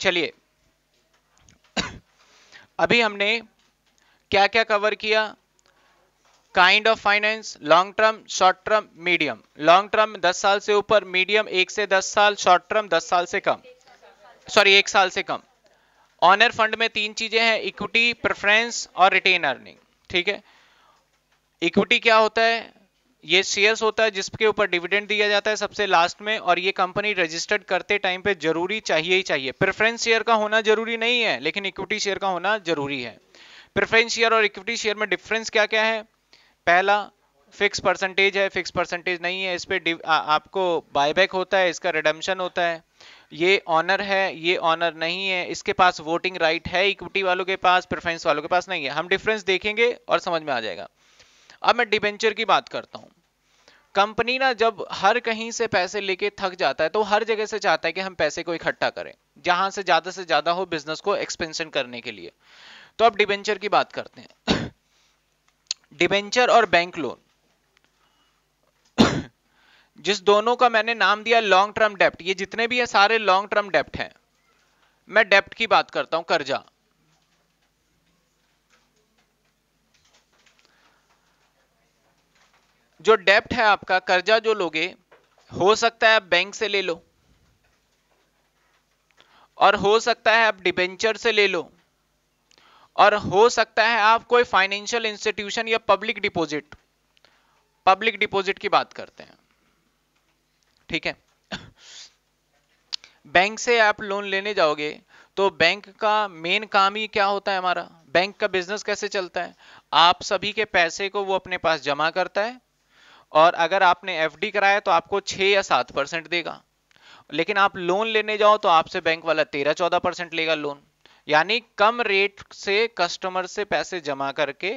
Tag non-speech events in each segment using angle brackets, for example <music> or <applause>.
चलिए अभी हमने क्या क्या कवर किया kind of finance long term short term medium long term 10 साल से ऊपर मीडियम एक से 10 साल शॉर्ट टर्म 10 साल से कम सॉरी एक साल से कम ऑनर फंड में तीन चीजें हैं इक्विटी प्रेफरेंस और रिटेन अर्निंग ठीक है इक्विटी क्या होता है ये शेयर्स होता है जिसके ऊपर डिविडेंड दिया जाता है सबसे लास्ट में और ये कंपनी रजिस्टर्ड करते टाइम पे जरूरी चाहिए ही चाहिए प्रेफरेंस शेयर का होना जरूरी नहीं है लेकिन इक्विटी शेयर का होना जरूरी है प्रेफरेंस शेयर और इक्विटी शेयर में डिफरेंस क्या क्या है पहला फिक्स परसेंटेज है फिक्स परसेंटेज नहीं है इस पर आपको बायबैक होता है इसका रिडम्शन होता है ये ऑनर है ये ऑनर नहीं है इसके पास वोटिंग राइट है इक्विटी वालों के पास प्रेफरेंस वालों के पास नहीं है हम डिफरेंस देखेंगे और समझ में आ जाएगा अब मैं डिबेंचर की बात करता हूं कंपनी ना जब हर कहीं से पैसे लेके थक जाता है तो हर जगह से चाहता है कि हम पैसे को इकट्ठा करें जहां से ज्यादा से ज्यादा हो बिजनेस को एक्सपेंशन करने के लिए तो अब डिबेंचर की बात करते हैं <coughs> डिबेंचर और बैंक लोन <coughs> जिस दोनों का मैंने नाम दिया लॉन्ग टर्म डेप्ट ये जितने भी है सारे लॉन्ग टर्म डेप्ट हैं मैं डेप्ट की बात करता हूं कर्जा जो डेप्ट है आपका कर्जा जो लोगे हो सकता है आप बैंक से ले लो और हो सकता है आप डिबेंचर से ले लो और हो सकता है आप कोई फाइनेंशियल इंस्टीट्यूशन या पब्लिक डिपॉजिट पब्लिक डिपॉजिट की बात करते हैं ठीक है बैंक <coughs> से आप लोन लेने जाओगे तो बैंक का मेन काम ही क्या होता है हमारा बैंक का बिजनेस कैसे चलता है आप सभी के पैसे को वो अपने पास जमा करता है और अगर आपने एफ कराया तो आपको छह या सात परसेंट देगा लेकिन आप लोन लेने जाओ तो आपसे बैंक वाला तेरह चौदह परसेंट लेगा लोन यानी कम रेट से कस्टमर से पैसे जमा करके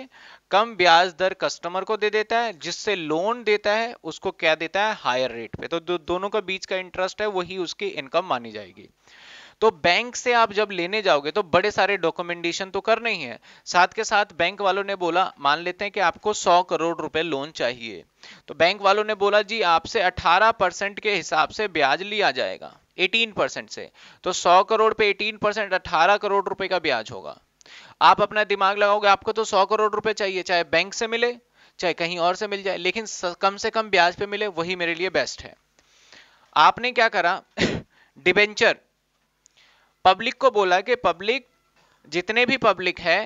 कम ब्याज दर कस्टमर को दे देता है जिससे लोन देता है उसको क्या देता है हायर रेट पे तो दो, दोनों का बीच का इंटरेस्ट है वही उसकी इनकम मानी जाएगी तो बैंक से आप जब लेने जाओगे तो बड़े सारे डॉक्यूमेंटेशन तो कर ही है साथ के साथ बैंक वालों ने बोला मान लेते हैं कि आपको सौ करोड़ रुपए लोन चाहिए तो बैंक वालों ने बोला जी आपसे 18 परसेंट के हिसाब से ब्याज लिया जाएगा 18 परसेंट से तो 100 करोड़ पे 18 परसेंट अठारह करोड़ रुपए का ब्याज होगा आप अपना दिमाग लगाओगे आपको तो सौ करोड़ रुपए चाहिए चाहे बैंक से मिले चाहे कहीं और से मिल जाए लेकिन कम से कम ब्याज पे मिले वही मेरे लिए बेस्ट है आपने क्या करा डिबेंचर <laughs> पब्लिक को बोला कि पब्लिक जितने भी पब्लिक है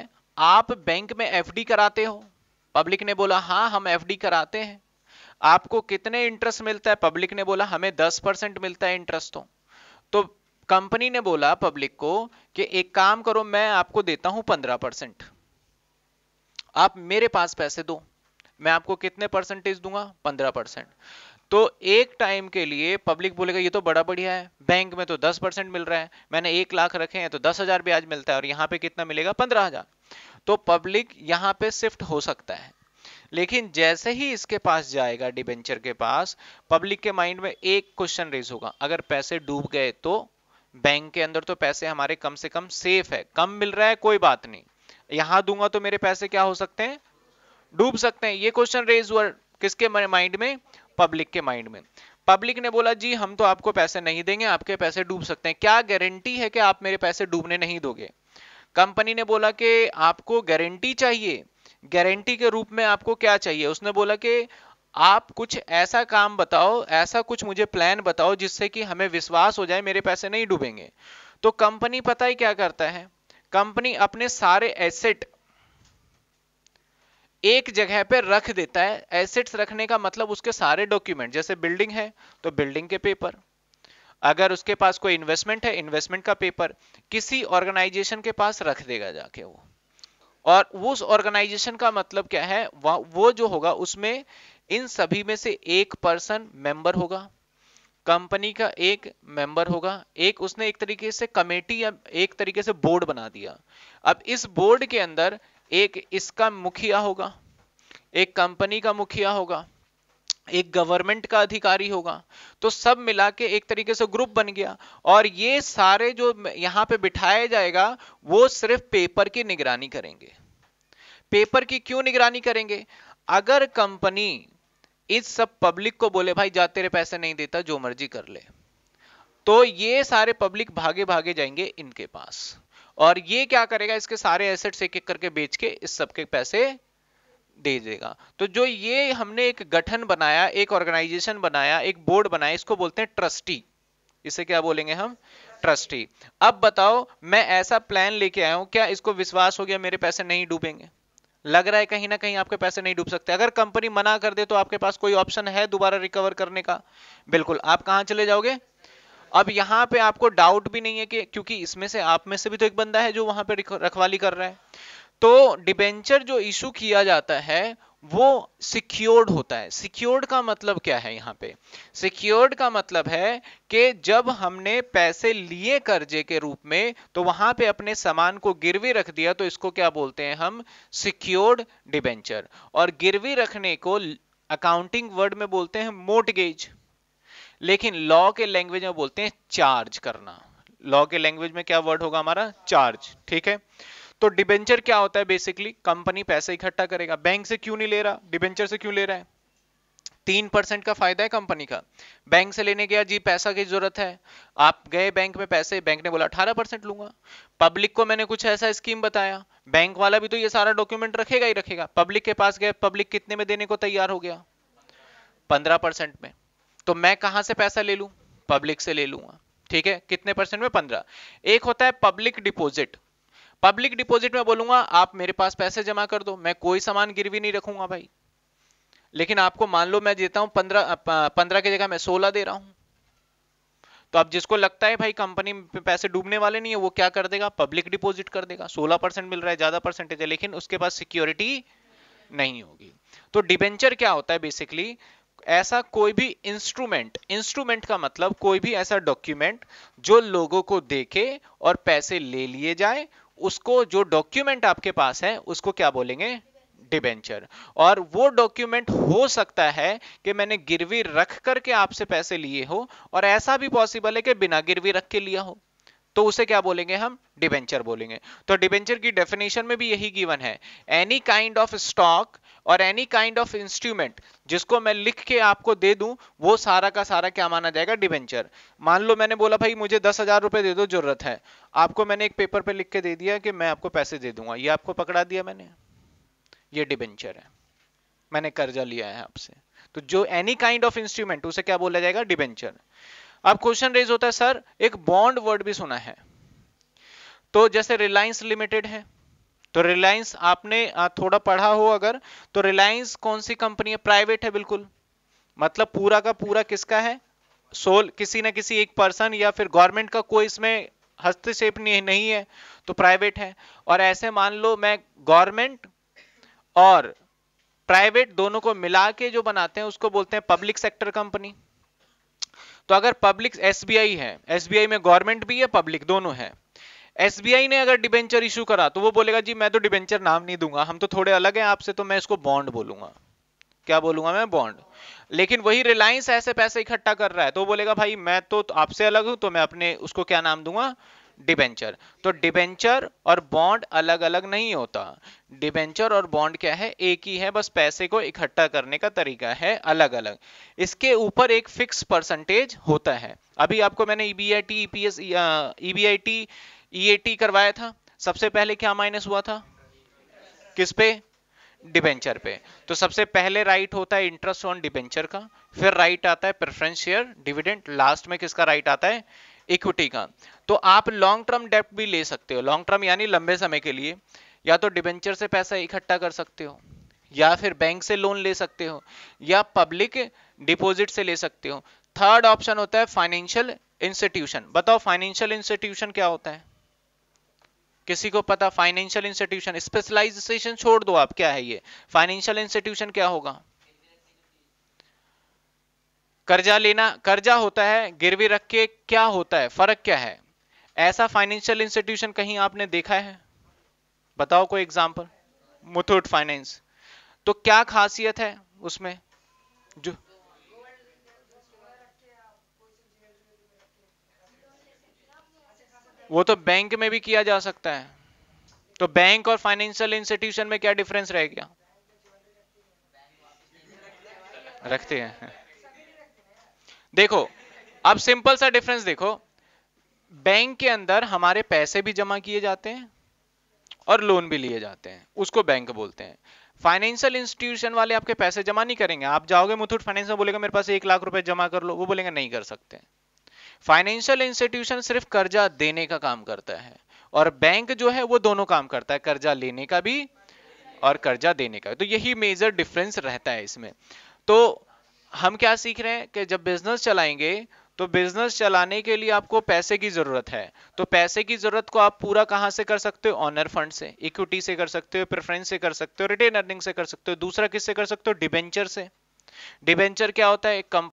आप बैंक में एफडी कराते हो पब्लिक ने बोला हाँ हम एफडी कराते हैं आपको कितने इंटरेस्ट मिलता है पब्लिक ने बोला हमें दस परसेंट मिलता है इंटरेस्ट तो तो कंपनी ने बोला पब्लिक को कि एक काम करो मैं आपको देता हूं पंद्रह परसेंट आप मेरे पास पैसे दो मैं आपको कितने परसेंटेज दूंगा पंद्रह परसेंट तो एक टाइम के लिए पब्लिक बोलेगा ये तो बड़ा बढ़िया है बैंक में तो दस परसेंट मिल रहा है मैंने एक लाख रखे हैं तो दस हजार ब्याज मिलता है और यहाँ पे कितना मिलेगा पंद्रह हजार तो पब्लिक यहाँ पे शिफ्ट हो सकता है लेकिन जैसे ही इसके पास जाएगा डिबेंचर के पास पब्लिक के माइंड में एक क्वेश्चन रेज होगा अगर पैसे डूब गए तो बैंक के अंदर तो पैसे हमारे कम से कम सेफ है कम मिल रहा है कोई बात नहीं यहां दूंगा तो मेरे पैसे क्या हो सकते हैं डूब सकते हैं ये क्वेश्चन रेज हुआ किसके माइंड में पब्लिक के माइंड में पब्लिक ने बोला जी हम तो आपको पैसे नहीं देंगे आपके पैसे डूब सकते हैं क्या गारंटी है कि आप मेरे पैसे डूबने नहीं दोगे कंपनी ने बोला कि आपको गारंटी चाहिए गारंटी के रूप में आपको क्या चाहिए उसने बोला कि आप कुछ ऐसा काम बताओ ऐसा कुछ मुझे प्लान बताओ जिससे कि हमें विश्वास हो जाए मेरे पैसे नहीं डूबेंगे तो कंपनी पता ही क्या करता है कंपनी अपने सारे एसेट एक जगह पे रख देता है एसेट्स रखने का मतलब उसके सारे डॉक्यूमेंट जैसे बिल्डिंग है तो बिल्डिंग के पेपर अगर उसके पास कोई इन्वेस्टमेंट है इन्वेस्टमेंट का पेपर किसी ऑर्गेनाइजेशन के पास रख देगा जाके वो और उस ऑर्गेनाइजेशन का मतलब क्या है वो जो होगा उसमें इन सभी में से एक पर्सन मेंबर होगा कंपनी का एक मेंबर होगा एक उसने एक तरीके से कमेटी या एक तरीके से बोर्ड बना दिया अब इस बोर्ड के अंदर एक इसका मुखिया होगा एक कंपनी का मुखिया होगा एक गवर्नमेंट का अधिकारी होगा तो सब मिला के एक तरीके से ग्रुप बन गया और ये सारे जो यहाँ पे बिठाया जाएगा वो सिर्फ पेपर की निगरानी करेंगे पेपर की क्यों निगरानी करेंगे अगर कंपनी इस सब पब्लिक को बोले भाई जा तेरे पैसे नहीं देता जो मर्जी कर ले तो ये सारे पब्लिक भागे भागे जाएंगे इनके पास और ये क्या करेगा इसके सारे एसेट्स एक एक करके बेच के इस सबके पैसे दे देगा तो जो ये हमने एक गठन बनाया एक ऑर्गेनाइजेशन बनाया एक बोर्ड बनाया इसको बोलते हैं ट्रस्टी इसे क्या बोलेंगे हम ट्रस्टी अब बताओ मैं ऐसा प्लान लेके आया हूं क्या इसको विश्वास हो गया मेरे पैसे नहीं डूबेंगे लग रहा है कहीं ना कहीं आपके पैसे नहीं डूब सकते अगर कंपनी मना कर दे तो आपके पास कोई ऑप्शन है दोबारा रिकवर करने का बिल्कुल आप कहां चले जाओगे अब यहाँ पे आपको डाउट भी नहीं है कि क्योंकि इसमें से आप में से भी तो एक बंदा है जो वहां पे रखवाली कर रहा है तो डिबेंचर जो इशू किया जाता है वो सिक्योर्ड होता है सिक्योर्ड का मतलब क्या है यहाँ पे सिक्योर्ड का मतलब है कि जब हमने पैसे लिए कर्जे के रूप में तो वहां पे अपने सामान को गिरवी रख दिया तो इसको क्या बोलते हैं हम सिक्योर्ड डिबेंचर और गिरवी रखने को अकाउंटिंग वर्ड में बोलते हैं मोटगेज लेकिन लॉ के लैंग्वेज में बोलते हैं चार्ज करना लॉ के लैंग्वेज में क्या वर्ड होगा हमारा चार्ज ठीक है तो डिबेंचर क्या होता है बेसिकली कंपनी पैसे इकट्ठा करेगा बैंक से क्यों नहीं ले रहा डिबेंचर से क्यों ले रहा है तीन परसेंट का फायदा है कंपनी का बैंक से लेने गया जी पैसा की जरूरत है आप गए बैंक में पैसे बैंक ने बोला अठारह परसेंट लूंगा पब्लिक को मैंने कुछ ऐसा स्कीम बताया बैंक वाला भी तो ये सारा डॉक्यूमेंट रखेगा ही रखेगा पब्लिक के पास गए पब्लिक कितने में देने को तैयार हो गया पंद्रह परसेंट में तो मैं कहां से पैसा ले लूं पब्लिक से ले लूंगा ठीक है कितने परसेंट में पंद्रह एक होता है पब्लिक डिपॉजिट पब्लिक डिपॉजिट में बोलूंगा आप मेरे पास पैसे जमा कर दो मैं कोई सामान गिरवी नहीं रखूंगा भाई लेकिन आपको मान लो मैं देता हूं पंद्रह पंद्रह की जगह मैं सोलह दे रहा हूं तो अब जिसको लगता है भाई कंपनी में पैसे डूबने वाले नहीं है वो क्या कर देगा पब्लिक डिपॉजिट कर देगा सोलह परसेंट मिल रहा है ज्यादा परसेंटेज है लेकिन उसके पास सिक्योरिटी नहीं होगी तो डिबेंचर क्या होता है बेसिकली ऐसा कोई भी इंस्ट्रूमेंट इंस्ट्रूमेंट का मतलब कोई भी ऐसा डॉक्यूमेंट जो लोगों को देखे और पैसे ले लिए जाए उसको जो डॉक्यूमेंट आपके पास है उसको क्या बोलेंगे डिबेंचर और वो डॉक्यूमेंट हो सकता है कि मैंने गिरवी रख करके आपसे पैसे लिए हो और ऐसा भी पॉसिबल है कि बिना गिरवी रख के लिया हो तो उसे क्या बोलेंगे हम डिबेंचर बोलेंगे तो डिबेंचर की डेफिनेशन में भी यही गिवन है एनी काइंड ऑफ स्टॉक और एनी काइंड ऑफ इंस्ट्रूमेंट जिसको मैं लिख के आपको दे दूं वो सारा का सारा क्या माना जाएगा डिबेंचर मान लो मैंने बोला भाई मुझे दस हजार रुपए दे दो जरूरत है आपको मैंने एक पेपर पे लिख के दे दिया कि मैं आपको पैसे दे दूंगा ये आपको पकड़ा दिया मैंने ये डिबेंचर है मैंने कर्जा लिया है आपसे तो जो एनी काइंड ऑफ इंस्ट्रूमेंट उसे क्या बोला जाएगा डिबेंचर अब क्वेश्चन रेज होता है सर एक बॉन्ड वर्ड भी सुना है तो जैसे रिलायंस लिमिटेड है तो रिलायंस आपने थोड़ा पढ़ा हो अगर तो रिलायंस कौन सी कंपनी है प्राइवेट है बिल्कुल मतलब पूरा का पूरा किसका है सोल किसी ना किसी एक पर्सन या फिर गवर्नमेंट का कोई इसमें हस्तक्षेप नहीं है तो प्राइवेट है और ऐसे मान लो मैं गवर्नमेंट और प्राइवेट दोनों को मिला के जो बनाते हैं उसको बोलते हैं पब्लिक सेक्टर कंपनी तो अगर पब्लिक एसबीआई है एसबीआई में गवर्नमेंट भी है पब्लिक दोनों है एसबीआई ने अगर डिबेंचर इशू करा तो वो बोलेगा जी मैं तो डिबेंचर नाम नहीं दूंगा हम तो थोड़े अलग हैं आपसे तो मैं इसको बॉन्ड बोलूंगा क्या बोलूंगा मैं बॉन्ड लेकिन वही रिलायंस ऐसे पैसे इकट्ठा कर रहा है तो वो बोलेगा भाई मैं तो आपसे अलग हूं तो मैं अपने उसको क्या नाम दूंगा डिबेंचर तो डिबेंचर और बॉन्ड अलग अलग नहीं होता डिबेंचर और बॉन्ड क्या है एक ही है बस पैसे को इकट्ठा करने का तरीका है अलग अलग इसके ऊपर एक फिक्स परसेंटेज होता है अभी आपको मैंने EBIT EPS EBIT EAT e करवाया था सबसे पहले क्या माइनस हुआ था किस पे डिबेंचर पे तो सबसे पहले राइट होता है इंटरेस्ट ऑन डिबेंचर का फिर राइट आता है प्रेफरेंस शेयर डिविडेंड लास्ट में किसका राइट आता है इक्विटी का तो आप लॉन्ग टर्म डेप्ट भी ले सकते हो लॉन्ग टर्म यानी लंबे समय के लिए या तो डिबेंचर से पैसा इकट्ठा कर सकते हो या फिर बैंक से लोन ले सकते हो या पब्लिक डिपॉजिट से ले सकते हो थर्ड ऑप्शन होता है फाइनेंशियल इंस्टीट्यूशन बताओ फाइनेंशियल इंस्टीट्यूशन क्या होता है किसी को पता फाइनेंशियल इंस्टीट्यूशन स्पेशलाइजेशन छोड़ दो आप क्या है ये फाइनेंशियल इंस्टीट्यूशन क्या होगा कर्जा लेना कर्जा होता है गिरवी रख के क्या होता है फर्क क्या है ऐसा फाइनेंशियल इंस्टीट्यूशन कहीं आपने देखा है बताओ कोई एग्जाम्पल मुथूट फाइनेंस तो क्या खासियत है उसमें जो वो तो बैंक में भी किया जा सकता है तो बैंक और फाइनेंशियल इंस्टीट्यूशन में क्या डिफरेंस रह गया रखते हैं देखो अब सिंपल सा डिफरेंस देखो बैंक के अंदर हमारे पैसे भी जमा किए जाते हैं और लोन भी लिए जाते हैं उसको बैंक बोलते हैं फाइनेंशियल इंस्टीट्यूशन वाले आपके पैसे जमा नहीं करेंगे आप जाओगे मुथुट फाइनेंस में बोलेगा मेरे पास एक लाख रुपए जमा कर लो वो बोलेंगे नहीं कर सकते फाइनेंशियल इंस्टीट्यूशन सिर्फ कर्जा देने का काम करता है और बैंक जो है वो दोनों काम करता है कर्जा लेने का भी और कर्जा देने का तो यही मेजर डिफरेंस रहता है इसमें तो हम क्या सीख रहे हैं कि जब बिजनेस चलाएंगे तो बिजनेस चलाने के लिए आपको पैसे की जरूरत है तो पैसे की जरूरत को आप पूरा कहां से कर सकते हो ऑनर फंड से इक्विटी से कर सकते हो प्रेफरेंस से कर सकते हो रिटेन अर्निंग से कर सकते हो दूसरा किससे कर सकते हो डिबेंचर से डिबेंचर क्या होता है एक कम